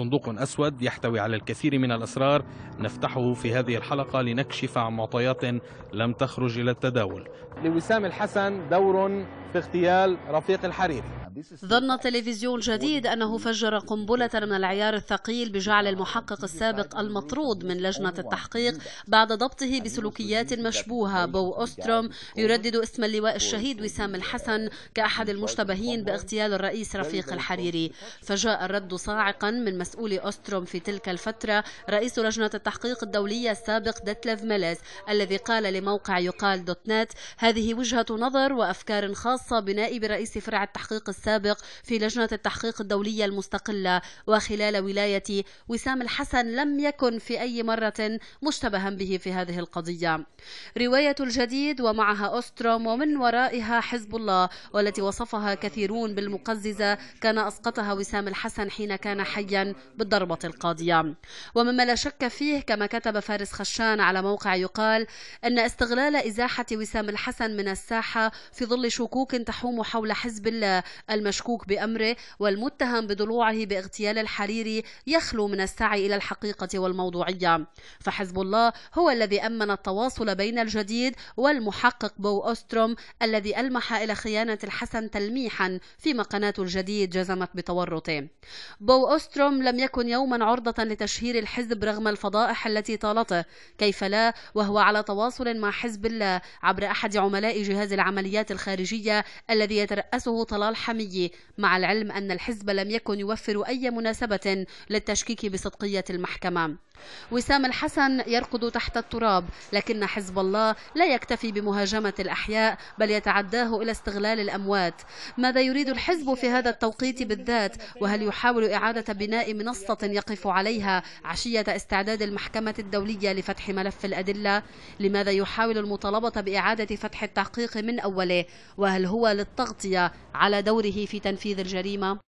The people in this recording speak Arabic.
صندوق أسود يحتوي على الكثير من الأسرار نفتحه في هذه الحلقة لنكشف عن معطيات لم تخرج إلى التداول لوسام الحسن دور في اغتيال رفيق الحريري ظن تلفزيون جديد أنه فجر قنبلة من العيار الثقيل بجعل المحقق السابق المطرود من لجنة التحقيق بعد ضبطه بسلوكيات مشبوهة بو أوستروم يردد اسم اللواء الشهيد وسام الحسن كأحد المشتبهين باغتيال الرئيس رفيق الحريري فجاء الرد صاعقا من مسؤول أوستروم في تلك الفترة رئيس لجنة التحقيق الدولية السابق دتلف ميلز الذي قال لموقع يقال دوت نت هذه وجهة نظر وأفكار خاصة بنائب رئيس فرع التحقيق السابق السابق في لجنة التحقيق الدولية المستقلة وخلال ولاية وسام الحسن لم يكن في أي مرة مشتبها به في هذه القضية رواية الجديد ومعها أستروم ومن ورائها حزب الله والتي وصفها كثيرون بالمقززة كان أسقطها وسام الحسن حين كان حيا بالضربة القاضية ومما لا شك فيه كما كتب فارس خشان على موقع يقال أن استغلال إزاحة وسام الحسن من الساحة في ظل شكوك تحوم حول حزب الله المشكوك بأمره والمتهم بضلوعه باغتيال الحريري يخلو من السعي إلى الحقيقة والموضوعية فحزب الله هو الذي أمن التواصل بين الجديد والمحقق بو أوستروم الذي ألمح إلى خيانة الحسن تلميحا فيما قناة الجديد جزمت بتورطه بو أوستروم لم يكن يوما عرضة لتشهير الحزب رغم الفضائح التي طالته كيف لا وهو على تواصل مع حزب الله عبر أحد عملاء جهاز العمليات الخارجية الذي يترأسه طلال حميد الإسلامي مع العلم أن الحزب لم يكن يوفر أي مناسبة للتشكيك بصدقية المحكمة وسام الحسن يركض تحت التراب لكن حزب الله لا يكتفي بمهاجمة الأحياء بل يتعداه إلى استغلال الأموات ماذا يريد الحزب في هذا التوقيت بالذات وهل يحاول إعادة بناء منصة يقف عليها عشية استعداد المحكمة الدولية لفتح ملف الأدلة لماذا يحاول المطالبة بإعادة فتح التحقيق من أوله وهل هو للتغطية على دوره في تنفيذ الجريمة